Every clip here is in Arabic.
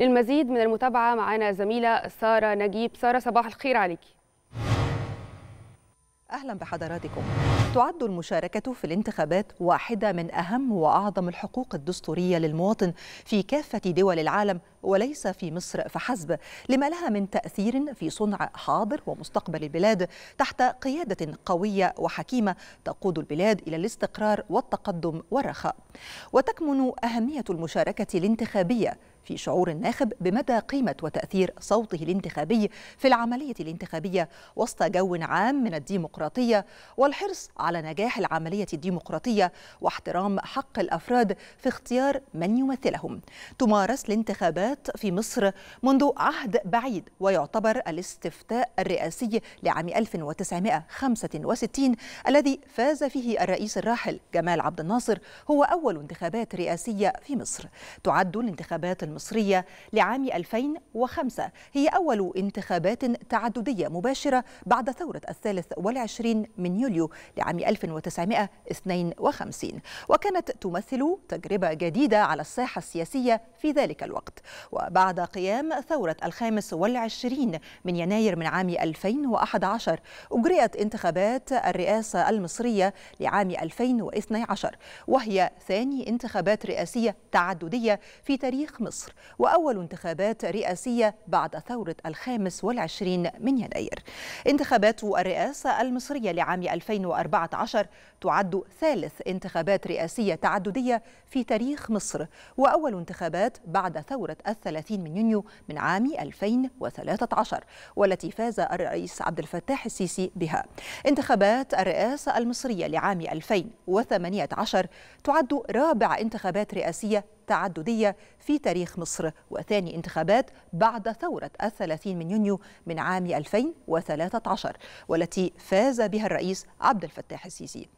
للمزيد من المتابعة معنا زميلة سارة نجيب سارة صباح الخير عليكي أهلا بحضراتكم تعد المشاركة في الانتخابات واحدة من أهم وأعظم الحقوق الدستورية للمواطن في كافة دول العالم وليس في مصر فحسب لما لها من تأثير في صنع حاضر ومستقبل البلاد تحت قيادة قوية وحكيمة تقود البلاد إلى الاستقرار والتقدم والرخاء وتكمن أهمية المشاركة الانتخابية في شعور الناخب بمدى قيمة وتأثير صوته الانتخابي في العملية الانتخابية وسط جو عام من الديمقراطية الديمقراطية والحرص على نجاح العملية الديمقراطية واحترام حق الأفراد في اختيار من يمثلهم تمارس الانتخابات في مصر منذ عهد بعيد ويعتبر الاستفتاء الرئاسي لعام 1965 الذي فاز فيه الرئيس الراحل جمال عبد الناصر هو أول انتخابات رئاسية في مصر تعد الانتخابات المصرية لعام 2005 هي أول انتخابات تعددية مباشرة بعد ثورة الثالث والعشرين 20 من يوليو لعام 1952 وكانت تمثل تجربة جديدة على الساحة السياسية في ذلك الوقت وبعد قيام ثورة الخامس والعشرين من يناير من عام 2011 أجريت انتخابات الرئاسة المصرية لعام 2012 وهي ثاني انتخابات رئاسية تعددية في تاريخ مصر وأول انتخابات رئاسية بعد ثورة الخامس والعشرين من يناير انتخابات الرئاسة المصرية المصرية لعام 2014 تعد ثالث انتخابات رئاسية تعددية في تاريخ مصر وأول انتخابات بعد ثورة الثلاثين من يونيو من عام 2013 والتي فاز الرئيس عبد الفتاح السيسي بها انتخابات الرئاسة المصرية لعام 2018 تعد رابع انتخابات رئاسية التعددية في تاريخ مصر وثاني انتخابات بعد ثورة الثلاثين من يونيو من عام 2013 والتي فاز بها الرئيس عبد الفتاح السيسي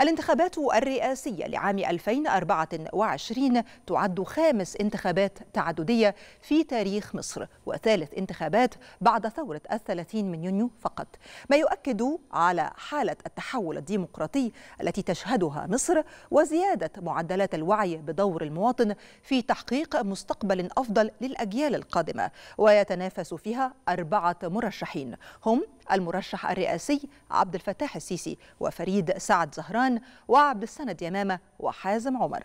الانتخابات الرئاسية لعام 2024 تعد خامس انتخابات تعددية في تاريخ مصر وثالث انتخابات بعد ثورة الثلاثين من يونيو فقط ما يؤكد على حالة التحول الديمقراطي التي تشهدها مصر وزيادة معدلات الوعي بدور المواطن في تحقيق مستقبل أفضل للأجيال القادمة ويتنافس فيها أربعة مرشحين هم المرشح الرئاسي عبد الفتاح السيسي وفريد سعد زهران وعبد السند يمامة وحازم عمر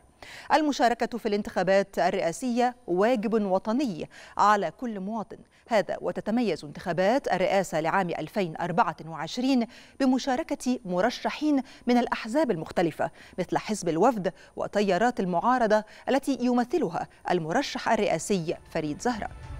المشاركة في الانتخابات الرئاسية واجب وطني على كل مواطن هذا وتتميز انتخابات الرئاسة لعام 2024 بمشاركة مرشحين من الأحزاب المختلفة مثل حزب الوفد وتيارات المعارضة التي يمثلها المرشح الرئاسي فريد زهران